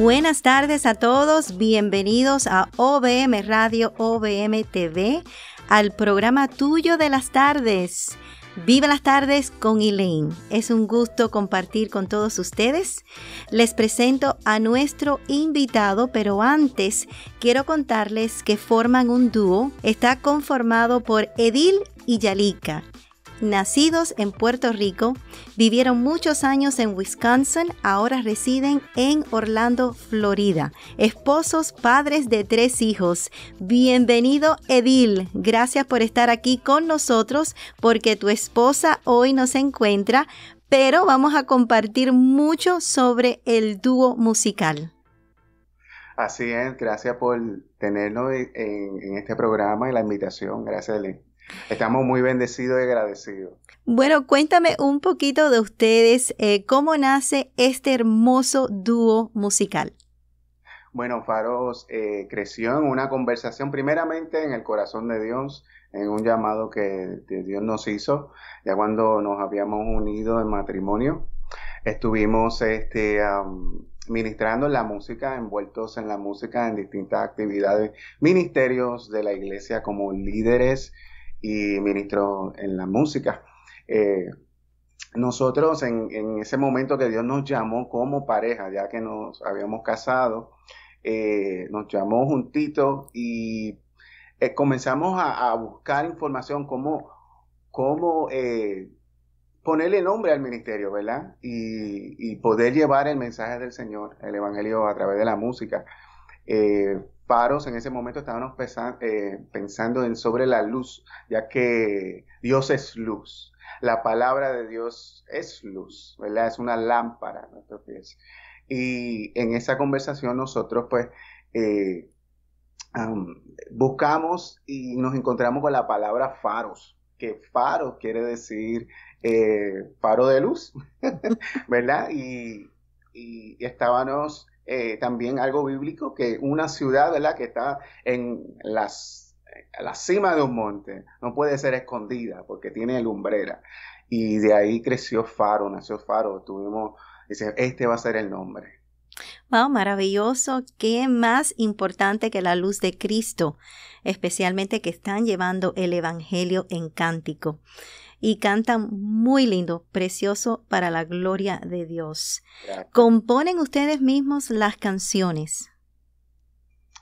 Buenas tardes a todos, bienvenidos a OBM Radio, OBM TV, al programa tuyo de las tardes. Viva las tardes con Elaine. Es un gusto compartir con todos ustedes. Les presento a nuestro invitado, pero antes quiero contarles que forman un dúo. Está conformado por Edil y Yalika. Nacidos en Puerto Rico, vivieron muchos años en Wisconsin, ahora residen en Orlando, Florida. Esposos, padres de tres hijos. Bienvenido, Edil. Gracias por estar aquí con nosotros porque tu esposa hoy nos encuentra, pero vamos a compartir mucho sobre el dúo musical. Así es, gracias por tenernos en, este programa y la invitación. Gracias, Edil. Estamos muy bendecidos y agradecidos. Bueno, cuéntame un poquito de ustedes, eh, ¿cómo nace este hermoso dúo musical? Bueno, Faros eh, creció en una conversación primeramente en el corazón de Dios, en un llamado que Dios nos hizo, ya cuando nos habíamos unido en matrimonio. Estuvimos este, ministrando la música, envueltos en la música en distintas actividades, ministerios de la iglesia como líderes y ministro en la música. Eh, nosotros en, ese momento que Dios nos llamó como pareja, ya que nos habíamos casado, eh, nos llamó juntitos y eh, comenzamos a, buscar información, cómo, ponerle nombre al ministerio, ¿verdad? Y, poder llevar el mensaje del Señor, el Evangelio a través de la música. Faros en ese momento estábamos eh, pensando en sobre la luz, ya que Dios es luz. La palabra de Dios es luz, ¿verdad? Es una lámpara Y en esa conversación nosotros pues eh, buscamos y nos encontramos con la palabra faros, que faro quiere decir eh, faro de luz, ¿verdad? Y, y estábamos eh, también algo bíblico, que una ciudad, que está en las, a la cima de un monte, no puede ser escondida porque tiene lumbrera. Y de ahí creció Faro, nació Faro, tuvimos, este va a ser el nombre. Wow, maravilloso. Qué más importante que la luz de Cristo, especialmente que están llevando el Evangelio en cántico y cantan muy lindo, precioso para la gloria de Dios. Componen ustedes mismos las canciones.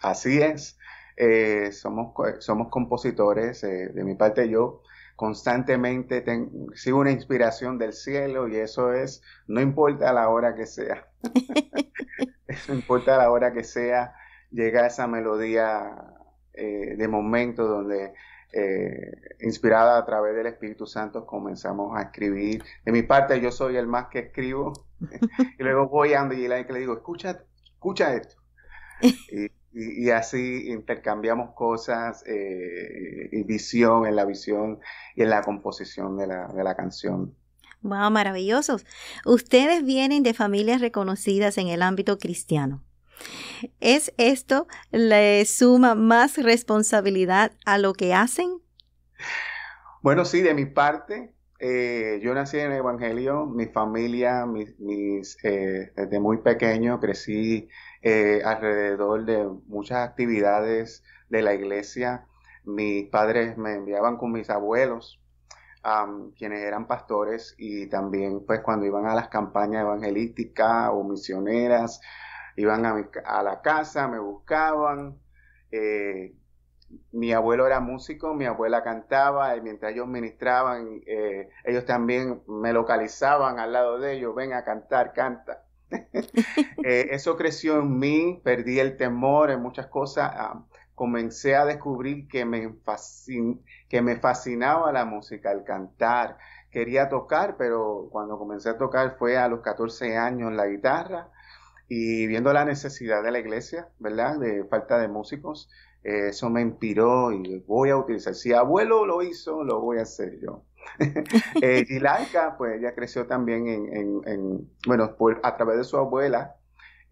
Así es. Eh, somos, somos compositores. Eh, de mi parte yo constantemente tengo, sigo una inspiración del cielo y eso es, no importa la hora que sea. No importa la hora que sea, llega esa melodía eh, de momento donde eh, inspirada a través del Espíritu Santo, comenzamos a escribir. De mi parte, yo soy el más que escribo. y luego voy a Andy y que le digo, escucha, escucha esto. y, así intercambiamos cosas eh, y visión en la visión y en la composición de la, de la canción. ¡Wow! Maravillosos. Ustedes vienen de familias reconocidas en el ámbito cristiano. ¿Es esto le suma más responsabilidad a lo que hacen? Bueno, sí, de mi parte, eh, yo nací en el Evangelio, mi familia, eh, desde muy pequeño crecí eh, alrededor de muchas actividades de la iglesia. Mis padres me enviaban con mis abuelos, quienes eran pastores, y también pues cuando iban a las campañas evangelísticas o misioneras, Iban a, la casa, me buscaban. Eh, mi abuelo era músico, mi abuela cantaba y mientras ellos ministraban, eh, ellos también me localizaban al lado de ellos, ven a cantar, canta. Eh, eso creció en mí, perdí el temor en muchas cosas, ah, comencé a descubrir que me, que me fascinaba la música, el cantar. Quería tocar, pero cuando comencé a tocar fue a los 14 años la guitarra y viendo la necesidad de la iglesia, ¿verdad? De falta de músicos, eh, eso me inspiró y voy a utilizar. Si abuelo lo hizo, lo voy a hacer yo. eh, pues ella creció también en, bueno, a través de su abuela,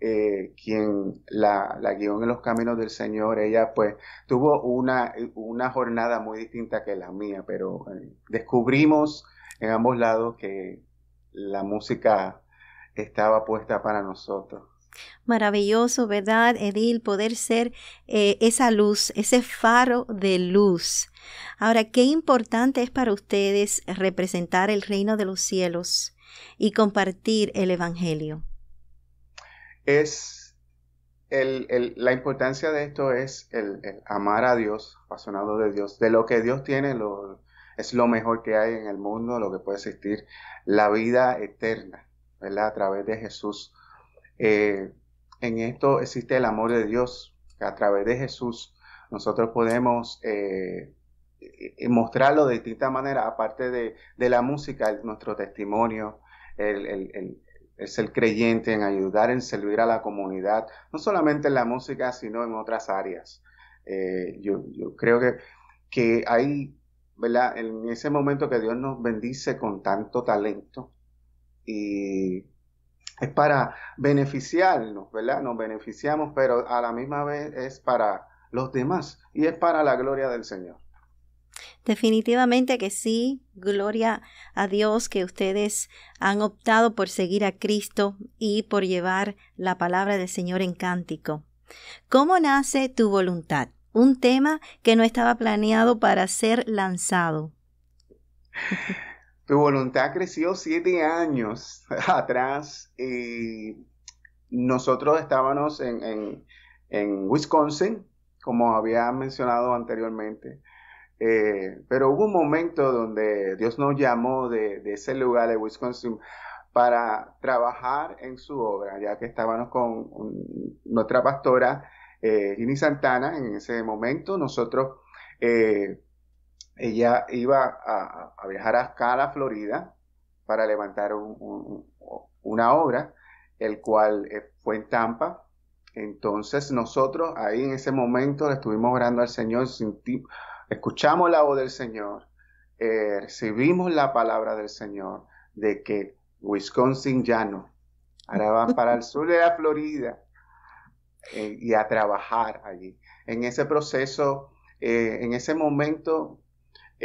eh, quien la, guió en los caminos del Señor, ella pues tuvo una, una jornada muy distinta que la mía, pero eh, descubrimos en ambos lados que la música estaba puesta para nosotros. Maravilloso, ¿verdad, Edil? Poder ser eh, esa luz, ese faro de luz. Ahora, qué importante es para ustedes representar el reino de los cielos y compartir el Evangelio. Es la importancia de esto es el, amar a Dios, apasionado de Dios, de lo que Dios tiene, lo, es lo mejor que hay en el mundo, lo que puede existir, la vida eterna a través de Jesús. Eh, en esto existe el amor de Dios, que a través de Jesús nosotros podemos eh, mostrarlo de distinta manera, aparte de, la música, nuestro testimonio, el, el, ser creyente, en ayudar, en servir a la comunidad, no solamente en la música, sino en otras áreas. Eh, yo, creo que, que hay, En ese momento que Dios nos bendice con tanto talento, y es para beneficiarnos, ¿verdad? Nos beneficiamos, pero a la misma vez es para los demás y es para la gloria del Señor. Definitivamente que sí, gloria a Dios que ustedes han optado por seguir a Cristo y por llevar la palabra del Señor en cántico. ¿Cómo nace tu voluntad? Un tema que no estaba planeado para ser lanzado. Tu voluntad creció siete años atrás. y eh, nosotros estábamos en, Wisconsin, como había mencionado anteriormente. Eh, pero hubo un momento donde Dios nos llamó de, ese lugar de Wisconsin para trabajar en su obra, ya que estábamos con nuestra pastora eh, Ginny Santana en ese momento. Nosotros eh, ella iba a, a viajar acá a la Florida para levantar una obra, el cual eh, fue en Tampa. Entonces nosotros ahí en ese momento le estuvimos orando al Señor, escuchamos la voz del Señor, eh, recibimos la palabra del Señor de que Wisconsin llano ahora van para el sur de la Florida eh, y a trabajar allí. En ese proceso, en ese momento,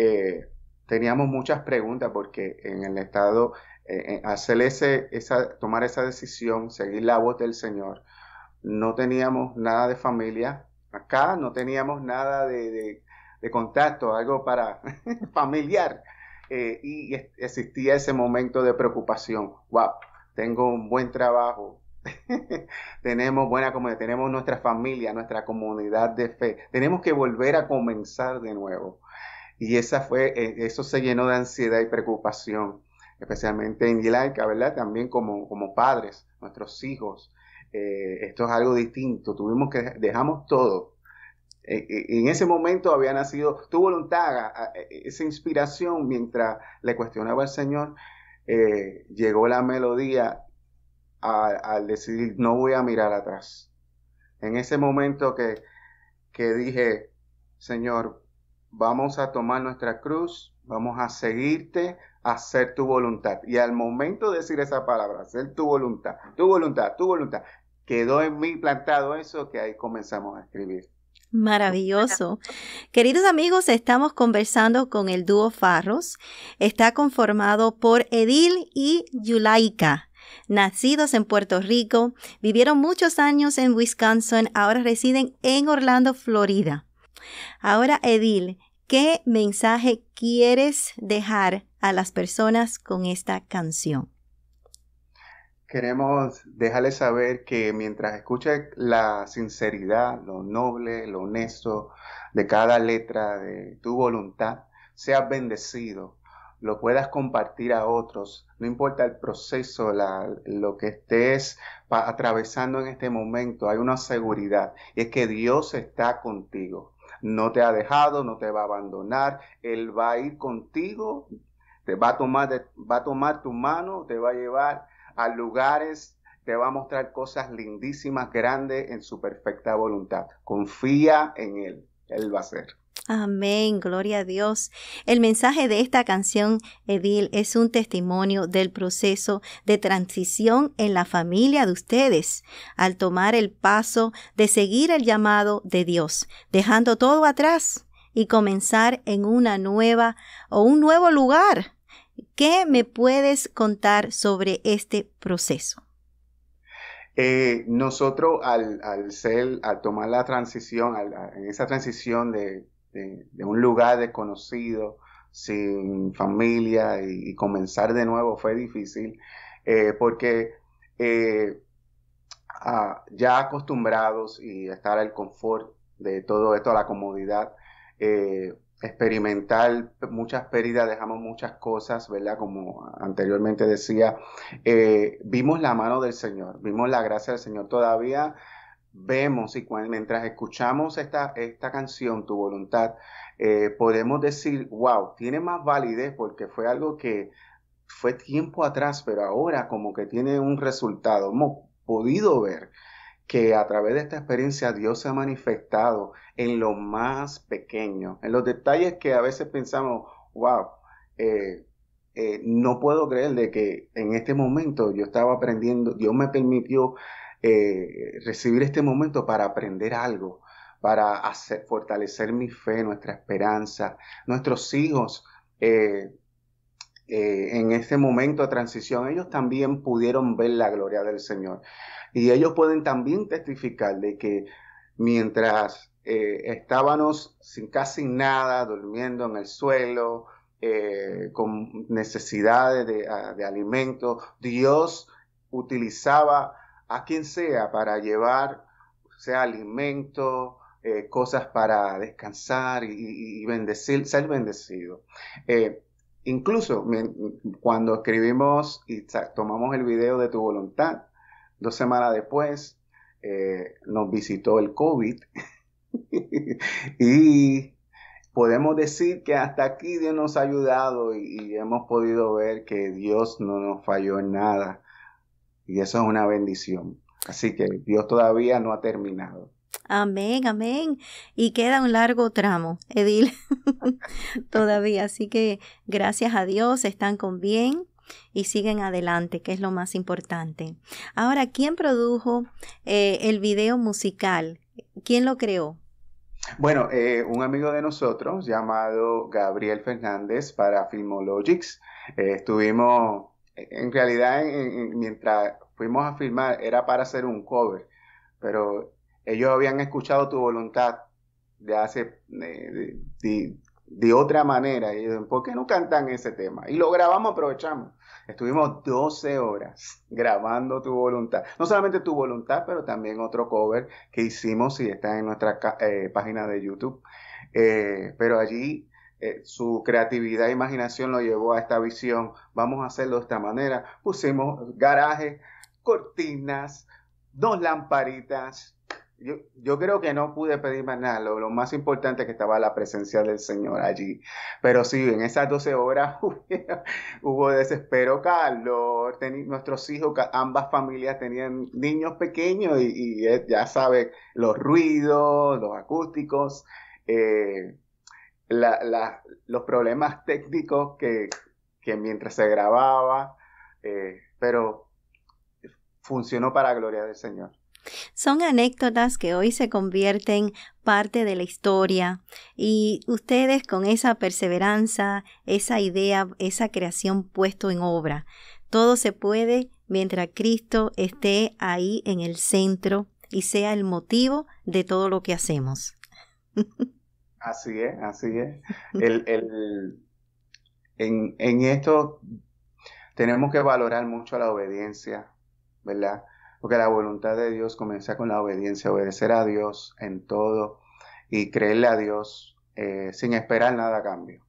eh, teníamos muchas preguntas porque en el Estado, eh, eh, esa, tomar esa decisión, seguir la voz del Señor, no teníamos nada de familia acá, no teníamos nada de, contacto, algo para familiar. y existía ese momento de preocupación. Wow, tengo un buen trabajo, tenemos buena comunidad, tenemos nuestra familia, nuestra comunidad de fe. Tenemos que volver a comenzar de nuevo. Y esa fue, eh, eso se llenó de ansiedad y preocupación, especialmente en Yelaika, ¿verdad? También como, como padres, nuestros hijos. Eh, esto es algo distinto, tuvimos que, dejamos todo. Eh, en ese momento había nacido tu voluntad, e, esa inspiración mientras le cuestionaba al Señor, llegó la melodía al decidir no voy a mirar atrás. En ese momento que, que dije, Señor, vamos a tomar nuestra cruz, vamos a seguirte, hacer tu voluntad. Y al momento de decir esa palabra, hacer tu voluntad, tu voluntad, tu voluntad, quedó en mí plantado eso que ahí comenzamos a escribir. Maravilloso. Queridos amigos, estamos conversando con el dúo Farros. Está conformado por Edil y Yulaika nacidos en Puerto Rico, vivieron muchos años en Wisconsin, ahora residen en Orlando, Florida. Ahora, Edil, ¿qué mensaje quieres dejar a las personas con esta canción? Queremos dejarles saber que mientras escuche la sinceridad, lo noble, lo honesto de cada letra de tu voluntad, seas bendecido, lo puedas compartir a otros, no importa el proceso, lo que estés atravesando en este momento, hay una seguridad, y es que Dios está contigo no te ha dejado, no te va a abandonar, Él va a ir contigo, te va a tomar, va a tomar tu mano, te va a llevar a lugares, te va a mostrar cosas lindísimas, grandes en su perfecta voluntad. Confía en Él, Él va a ser. Amén, gloria a Dios. El mensaje de esta canción, Edil, es un testimonio del proceso de transición en la familia de ustedes, al tomar el paso de seguir el llamado de Dios, dejando todo atrás y comenzar en una nueva o un nuevo lugar. ¿Qué me puedes contar sobre este proceso? Eh, nosotros al, ser, al tomar la transición, en esa transición de de, un lugar desconocido, sin familia y, comenzar de nuevo fue difícil, eh, porque eh, ya acostumbrados y estar al confort de todo esto, a la comodidad, eh, experimentar muchas pérdidas, dejamos muchas cosas, ¿verdad? Como anteriormente decía, vimos la mano del Señor, vimos la gracia del Señor todavía vemos y mientras escuchamos esta, esta canción, Tu voluntad, eh, podemos decir, wow, tiene más validez porque fue algo que fue tiempo atrás, pero ahora como que tiene un resultado. Hemos podido ver que a través de esta experiencia Dios se ha manifestado en lo más pequeño, en los detalles que a veces pensamos, wow, eh, eh, no puedo creer de que en este momento yo estaba aprendiendo, Dios me permitió eh, recibir este momento para aprender algo, para hacer, fortalecer mi fe, nuestra esperanza, nuestros hijos. Eh, eh, en este momento de transición, ellos también pudieron ver la gloria del Señor. Y ellos pueden también testificar de que mientras estábamos sin casi nada, durmiendo en el suelo, con necesidades ah, de alimento, Dios utilizaba a quien sea para llevar, sea alimento, eh, cosas para descansar y, bendecir, ser bendecido. Eh, incluso cuando escribimos y tomamos el video de tu voluntad, dos semanas después eh, nos visitó el COVID y podemos decir que hasta aquí Dios nos ha ayudado y hemos podido ver que Dios no nos falló en nada y eso es una bendición. Así que Dios todavía no ha terminado. Amén, amén. Y queda un largo tramo, Edil, todavía. Así que gracias a Dios están con bien y siguen adelante, que es lo más importante. Ahora, ¿quién produjo eh, el video musical? ¿Quién lo creó? Bueno, eh, un amigo de nosotros llamado Gabriel Fernández para Filmologics. Eh, estuvimos en realidad, mientras fuimos a filmar, era para hacer un cover, pero ellos habían escuchado tu voluntad de hace eh, de, otra manera. Y dicen, ¿por qué no cantan ese tema? Y lo grabamos, aprovechamos. Estuvimos 12 horas grabando tu voluntad. No solamente tu voluntad, pero también otro cover que hicimos y está en nuestra eh, página de YouTube. Eh, pero allí eh, su creatividad e imaginación lo llevó a esta visión. Vamos a hacerlo de esta manera. Pusimos garajes, cortinas, dos lamparitas. Yo, creo que no pude pedir más nada. Lo, más importante que estaba la presencia del Señor allí. Pero sí, en esas 12 horas hubo desespero, calor. nuestros hijos, ambas familias tenían niños pequeños y, eh, ya sabe los ruidos, los acústicos. Eh, los problemas técnicos que, mientras se grababa, eh, pero funcionó para gloria del Señor. Son anécdotas que hoy se convierten parte de la historia y ustedes con esa perseveranza, esa idea, esa creación puesto en obra, todo se puede mientras Cristo esté ahí en el centro y sea el motivo de todo lo que hacemos. Así es, así es. en, en esto tenemos que valorar mucho la obediencia, ¿verdad? Porque la voluntad de Dios comienza con la obediencia, obedecer a Dios en todo y creerle a Dios eh, sin esperar nada a cambio.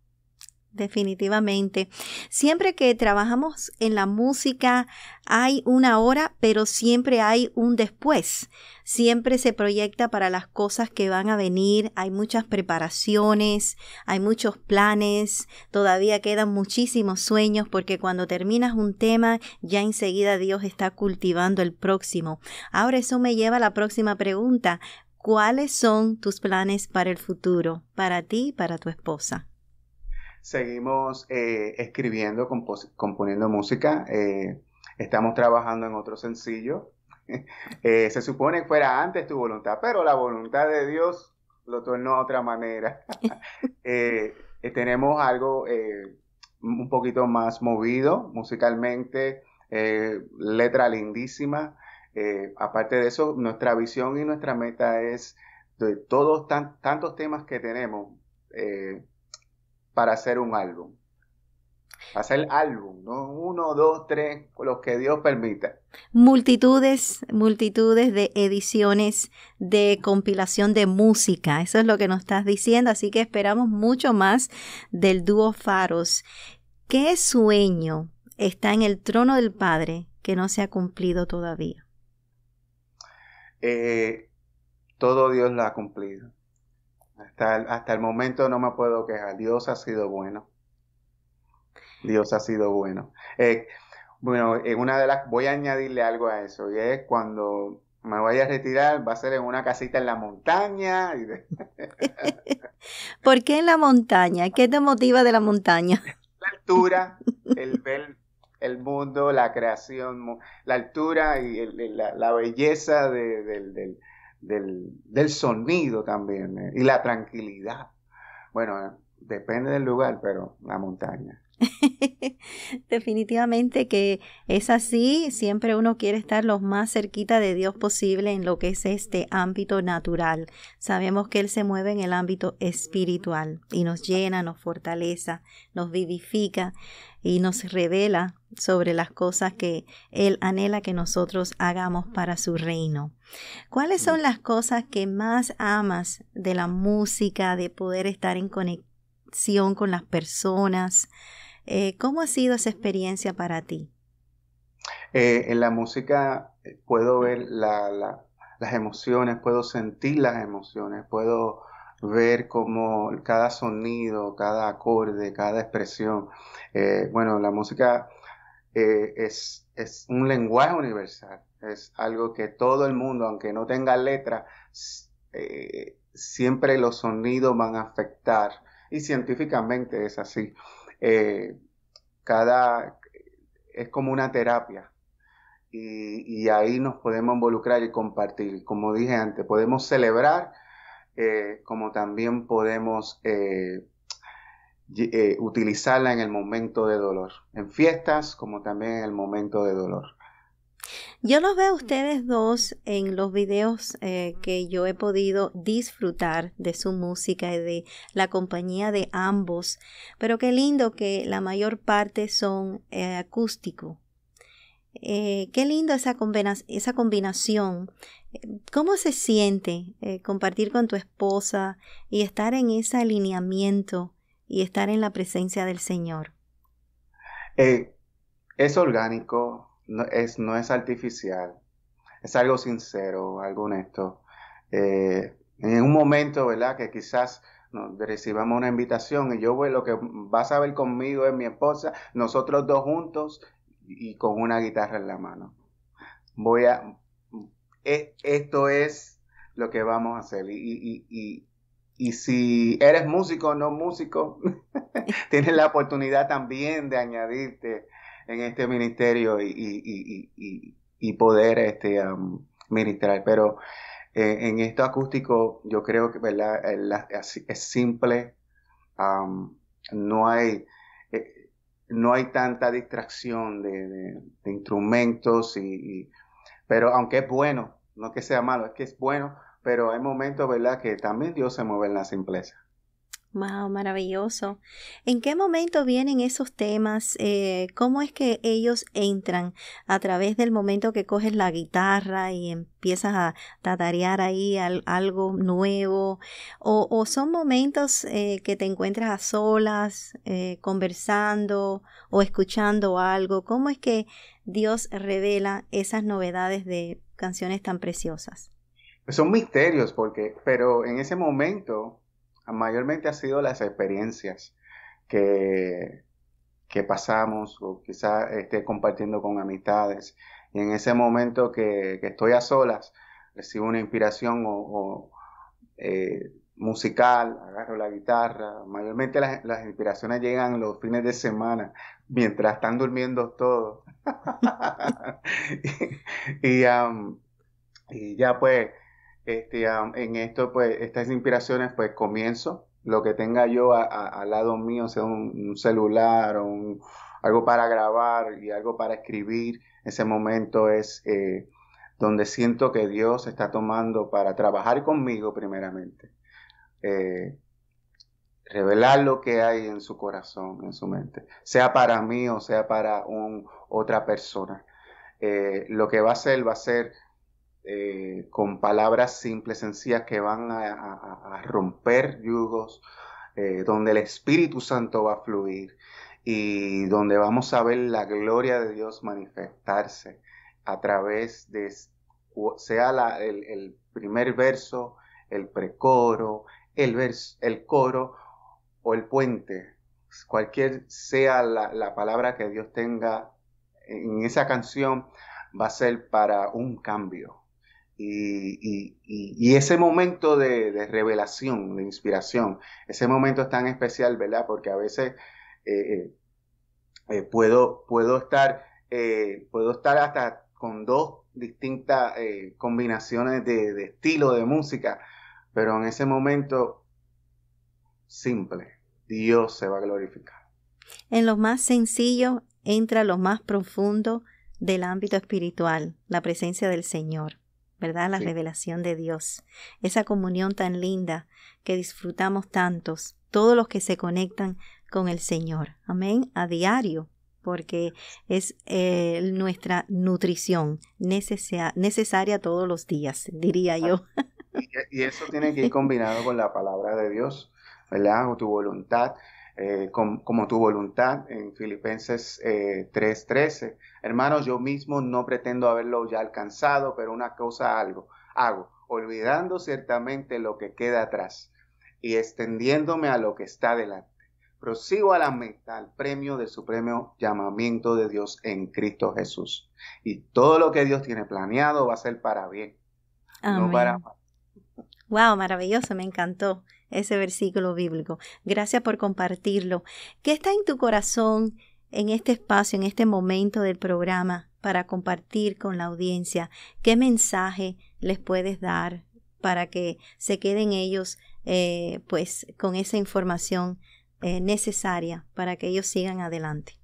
Definitivamente. Siempre que trabajamos en la música hay una hora, pero siempre hay un después. Siempre se proyecta para las cosas que van a venir. Hay muchas preparaciones, hay muchos planes. Todavía quedan muchísimos sueños porque cuando terminas un tema ya enseguida Dios está cultivando el próximo. Ahora eso me lleva a la próxima pregunta. ¿Cuáles son tus planes para el futuro, para ti y para tu esposa? seguimos eh, escribiendo, componiendo música. Eh, estamos trabajando en otro sencillo. Eh, se supone que fuera antes tu voluntad, pero la voluntad de Dios lo tornó a otra manera. tenemos algo un poquito más movido musicalmente, letra lindísima. aparte de eso, nuestra visión y nuestra meta es de todos tantos temas que tenemos, para hacer un álbum. Hacer álbum, ¿no? Uno, dos, tres, lo que Dios permita. Multitudes, multitudes de ediciones de compilación de música. Eso es lo que nos estás diciendo, así que esperamos mucho más del dúo Faros. ¿Qué sueño está en el trono del Padre que no se ha cumplido todavía? Eh, todo Dios lo ha cumplido. Hasta el, hasta el momento no me puedo quejar. Dios ha sido bueno. Dios ha sido bueno. Eh, bueno, en una de las, voy a añadirle algo a eso, y es cuando me vaya a retirar, va a ser en una casita en la montaña. ¿Por qué en la montaña? ¿Qué te motiva de la montaña? La altura, el ver el mundo, la creación, la altura y la, la, belleza de, del, del, del sonido también eh, y la tranquilidad. Bueno, eh, depende del lugar, pero la montaña. Definitivamente que es así, siempre uno quiere estar lo más cerquita de Dios posible en lo que es este ámbito natural. Sabemos que Él se mueve en el ámbito espiritual y nos llena, nos fortaleza, nos vivifica y nos revela sobre las cosas que Él anhela que nosotros hagamos para su reino. ¿Cuáles son las cosas que más amas de la música, de poder estar en conexión con las personas? Eh, ¿Cómo ha sido esa experiencia para ti? Eh, en la música eh, puedo ver las emociones, puedo sentir las emociones, puedo ver cómo cada sonido, cada acorde, cada expresión. bueno, la música es, es, un lenguaje universal, es algo que todo el mundo, aunque no tenga letra, siempre los sonidos van a afectar y científicamente es así. Eh, cada, es como una terapia. Y, ahí nos podemos involucrar y compartir. Como dije antes, podemos celebrar, eh, como también podemos eh, utilizarla en el momento de dolor, en fiestas como también en el momento de dolor. Yo los veo a ustedes dos en los videos eh, que yo he podido disfrutar de su música y de la compañía de ambos, pero qué lindo que la mayor parte son acústicos. Eh, acústico. Eh, qué lindo esa, esa combinación. ¿Cómo se siente compartir con tu esposa y estar en ese alineamiento y estar en la presencia del Señor? es orgánico, no es, no es artificial, es algo sincero, algo honesto. Eh, en un momento, ¿verdad? Que quizás recibamos una invitación y yo voy, pues, lo que vas a ver conmigo es mi esposa, nosotros dos juntos y con una guitarra en la mano. Voy a, e, esto es lo que vamos a hacer. y, y, y y si eres músico o no músico, tienes la oportunidad también de añadirte en este ministerio y, y, poder este, ministrar. Pero eh, en esto acústico yo creo que Es, simple, no, hay, eh, no hay tanta distracción de, instrumentos, y, pero aunque es bueno, no que sea malo, es que es bueno, pero hay momentos ¿verdad? que también Dios se mueve en la simpleza. Wow, maravilloso. ¿En qué momento vienen esos temas? Eh, ¿Cómo es que ellos entran a través del momento que coges la guitarra y empiezas a tatarear ahí algo nuevo? ¿O, son momentos eh, que te encuentras a solas, eh, conversando o escuchando algo? ¿Cómo es que Dios revela esas novedades de canciones tan preciosas? Son misterios, porque, pero en ese momento mayormente ha sido las experiencias que, que pasamos o quizás esté compartiendo con amistades. Y en ese momento que, que estoy a solas, recibo una inspiración eh, musical, agarro la guitarra. Mayormente las, inspiraciones llegan los fines de semana, mientras están durmiendo todos. y, y, ya pues este, en esto, pues, estas inspiraciones, pues comienzo. Lo que tenga yo al lado mío, sea un, celular o algo para grabar y algo para escribir, ese momento es eh, donde siento que Dios está tomando para trabajar conmigo primeramente. Eh, revelar lo que hay en su corazón, en su mente, sea para mí o sea para otra persona. Eh, lo que va a ser, va a ser eh, con palabras simples, sencillas, que van a, romper yugos, eh, donde el Espíritu Santo va a fluir y donde vamos a ver la gloria de Dios manifestarse a través de, sea el, primer verso, el precoro, el, el coro o el puente, cualquier sea la, la palabra que Dios tenga en esa canción, va a ser para un cambio y, ese momento de, revelación, de inspiración, ese momento es tan especial, ¿verdad? Porque a veces eh, eh, eh, puedo, puedo, estar, puedo estar hasta con dos distintas combinaciones de, de, estilo de música, pero en ese momento simple, Dios se va a glorificar. En lo más sencillo entra lo más profundo del ámbito espiritual, la presencia del Señor. ¿verdad? La revelación de Dios, esa comunión tan linda que disfrutamos tantos, todos los que se conectan con el Señor, amén, a diario, porque es eh, nuestra nutrición necesaria todos los días, diría yo. Y, y eso tiene que ir combinado con la palabra de Dios, ¿verdad? O tu voluntad. Eh, como tu voluntad en Filipenses 3:13. Eh, Hermanos, yo mismo no pretendo haberlo ya alcanzado, pero una cosa algo, hago, olvidando ciertamente lo que queda atrás y extendiéndome a lo que está delante. Prosigo a la meta, al premio del supremo llamamiento de Dios en Cristo Jesús. Y todo lo que Dios tiene planeado va a ser para bien, no para mal. Wow, maravilloso, me encantó ese versículo bíblico. Gracias por compartirlo. ¿Qué está en tu corazón en este espacio, en este momento del programa para compartir con la audiencia? ¿Qué mensaje les puedes dar para que se queden ellos eh, pues con esa información eh, necesaria para que ellos sigan adelante?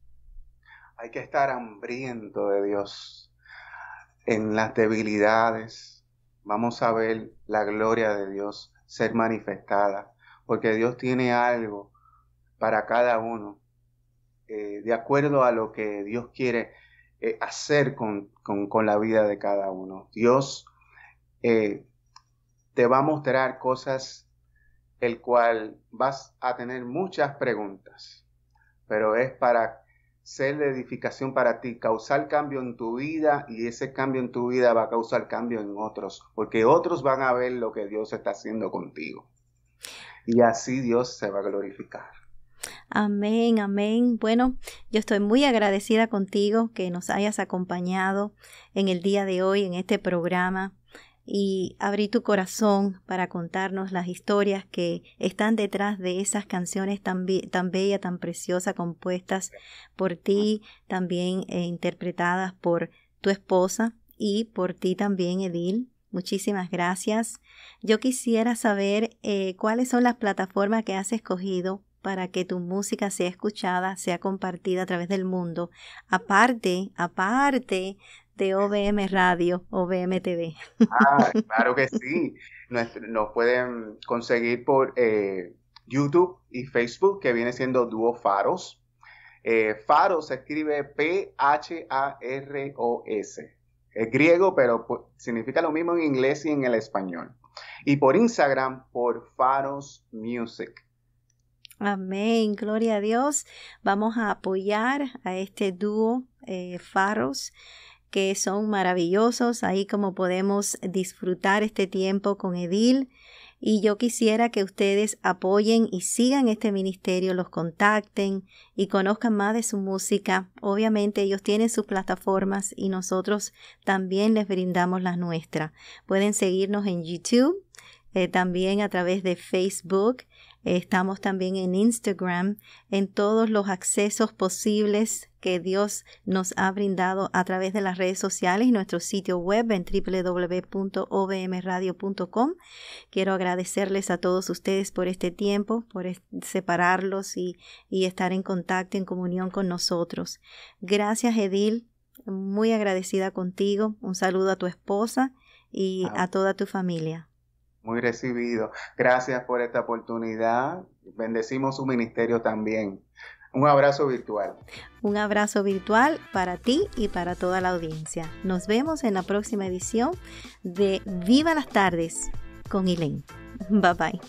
Hay que estar hambriento de Dios en las debilidades. Vamos a ver la gloria de Dios ser manifestada, porque Dios tiene algo para cada uno, eh, de acuerdo a lo que Dios quiere eh, hacer con, la vida de cada uno. Dios eh, te va a mostrar cosas el cual vas a tener muchas preguntas, pero es para ser de edificación para ti, causar cambio en tu vida y ese cambio en tu vida va a causar cambio en otros, porque otros van a ver lo que Dios está haciendo contigo. Y así Dios se va a glorificar. Amén, amén. Bueno, yo estoy muy agradecida contigo que nos hayas acompañado en el día de hoy en este programa y abrí tu corazón para contarnos las historias que están detrás de esas canciones tan, tan bella, tan preciosas, compuestas por ti, también eh, interpretadas por tu esposa y por ti también, Edil. Muchísimas gracias. Yo quisiera saber eh, cuáles son las plataformas que has escogido para que tu música sea escuchada, sea compartida a través del mundo, aparte, aparte de OBM Radio, OBM TV. Ah, claro que sí. Nos, pueden conseguir por eh, YouTube y Facebook, que viene siendo Dúo Faros. Eh, Faros se escribe P-H-A-R-O-S. Es griego, pero significa lo mismo en inglés y en el español. Y por Instagram, por Faros Music. Amén, gloria a Dios. Vamos a apoyar a este dúo eh, Faros que son maravillosos, ahí como podemos disfrutar este tiempo con Edil. Y yo quisiera que ustedes apoyen y sigan este ministerio, los contacten y conozcan más de su música. Obviamente ellos tienen sus plataformas y nosotros también les brindamos las nuestras. Pueden seguirnos en YouTube, eh, también a través de Facebook Estamos también en Instagram, en todos los accesos posibles que Dios nos ha brindado a través de las redes sociales y nuestro sitio web en www.ovmradio.com. Quiero agradecerles a todos ustedes por este tiempo, por separarlos y, y estar en contacto, en comunión con nosotros. Gracias, Edil. Muy agradecida contigo. Un saludo a tu esposa y a toda tu familia. Muy recibido. Gracias por esta oportunidad. Bendecimos su ministerio también. Un abrazo virtual. Un abrazo virtual para ti y para toda la audiencia. Nos vemos en la próxima edición de Viva las tardes con Ilén. Bye bye.